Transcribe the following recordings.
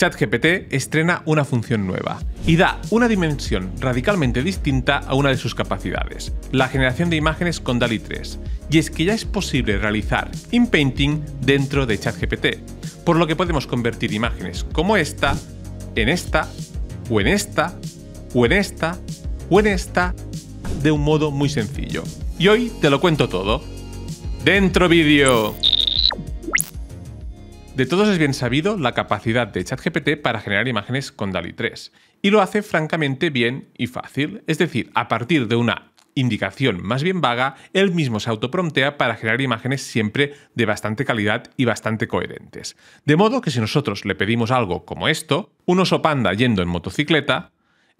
ChatGPT estrena una función nueva y da una dimensión radicalmente distinta a una de sus capacidades, la generación de imágenes con DALI 3, y es que ya es posible realizar inpainting dentro de ChatGPT, por lo que podemos convertir imágenes como esta en esta, o en esta, o en esta, o en esta, de un modo muy sencillo. Y hoy te lo cuento todo. ¡Dentro vídeo! De todos es bien sabido la capacidad de ChatGPT para generar imágenes con DALI 3, y lo hace francamente bien y fácil, es decir, a partir de una indicación más bien vaga, él mismo se autopromptea para generar imágenes siempre de bastante calidad y bastante coherentes. De modo que si nosotros le pedimos algo como esto, un oso panda yendo en motocicleta,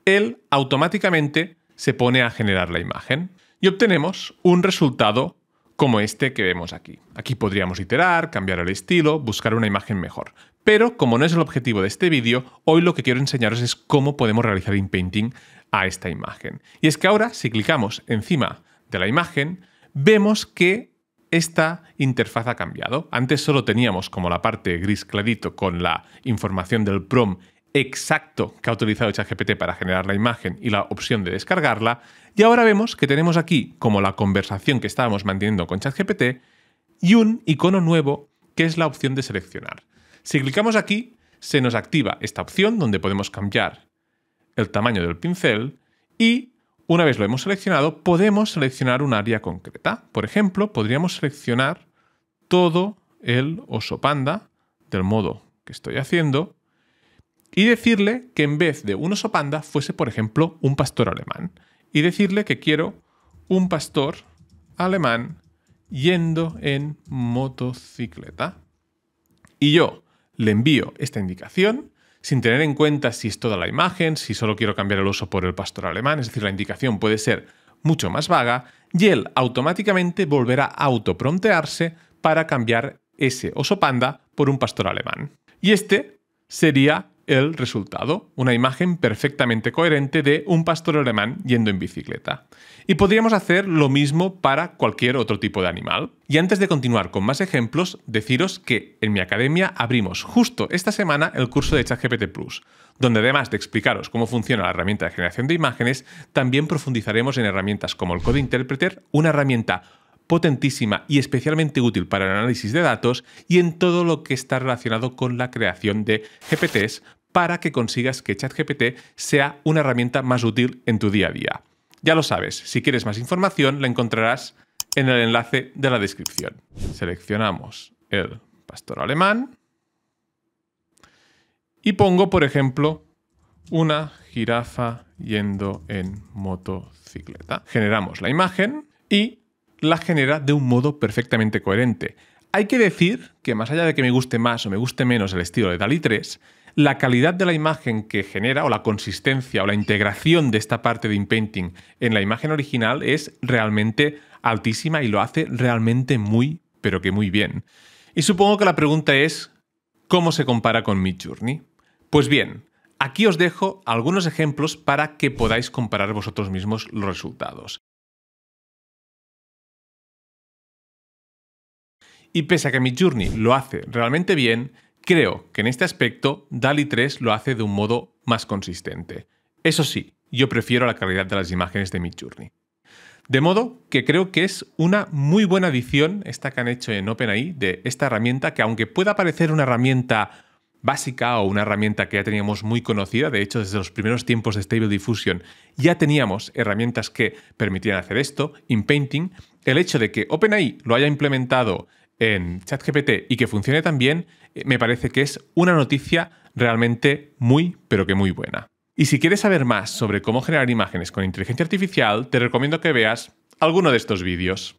él automáticamente se pone a generar la imagen y obtenemos un resultado como este que vemos aquí. Aquí podríamos iterar, cambiar el estilo, buscar una imagen mejor. Pero como no es el objetivo de este vídeo, hoy lo que quiero enseñaros es cómo podemos realizar inpainting a esta imagen. Y es que ahora, si clicamos encima de la imagen, vemos que esta interfaz ha cambiado. Antes solo teníamos como la parte gris clarito con la información del prom exacto que ha utilizado ChatGPT para generar la imagen y la opción de descargarla. Y ahora vemos que tenemos aquí, como la conversación que estábamos manteniendo con ChatGPT, y un icono nuevo que es la opción de seleccionar. Si clicamos aquí, se nos activa esta opción donde podemos cambiar el tamaño del pincel y una vez lo hemos seleccionado, podemos seleccionar un área concreta. Por ejemplo, podríamos seleccionar todo el oso panda del modo que estoy haciendo y decirle que en vez de un oso panda fuese, por ejemplo, un pastor alemán. Y decirle que quiero un pastor alemán yendo en motocicleta. Y yo le envío esta indicación sin tener en cuenta si es toda la imagen, si solo quiero cambiar el oso por el pastor alemán, es decir, la indicación puede ser mucho más vaga, y él automáticamente volverá a autopromptearse para cambiar ese oso panda por un pastor alemán. Y este sería el resultado, una imagen perfectamente coherente de un pastor alemán yendo en bicicleta. Y podríamos hacer lo mismo para cualquier otro tipo de animal. Y antes de continuar con más ejemplos, deciros que en mi academia abrimos justo esta semana el curso de ChatGPT Plus, donde además de explicaros cómo funciona la herramienta de generación de imágenes, también profundizaremos en herramientas como el Code Interpreter, una herramienta potentísima y especialmente útil para el análisis de datos y en todo lo que está relacionado con la creación de GPTs para que consigas que ChatGPT sea una herramienta más útil en tu día a día. Ya lo sabes, si quieres más información la encontrarás en el enlace de la descripción. Seleccionamos el pastor alemán y pongo, por ejemplo, una jirafa yendo en motocicleta. Generamos la imagen y la genera de un modo perfectamente coherente. Hay que decir que más allá de que me guste más o me guste menos el estilo de DALI 3, la calidad de la imagen que genera o la consistencia o la integración de esta parte de inpainting en la imagen original es realmente altísima y lo hace realmente muy, pero que muy bien. Y supongo que la pregunta es, ¿cómo se compara con Midjourney? Pues bien, aquí os dejo algunos ejemplos para que podáis comparar vosotros mismos los resultados. Y pese a que Midjourney lo hace realmente bien, creo que en este aspecto DALI 3 lo hace de un modo más consistente. Eso sí, yo prefiero la calidad de las imágenes de Midjourney. De modo que creo que es una muy buena adición esta que han hecho en OpenAI de esta herramienta que aunque pueda parecer una herramienta básica o una herramienta que ya teníamos muy conocida, de hecho desde los primeros tiempos de Stable Diffusion ya teníamos herramientas que permitían hacer esto, in-painting, el hecho de que OpenAI lo haya implementado en ChatGPT y que funcione tan bien eh, me parece que es una noticia realmente muy, pero que muy buena. Y si quieres saber más sobre cómo generar imágenes con inteligencia artificial, te recomiendo que veas alguno de estos vídeos.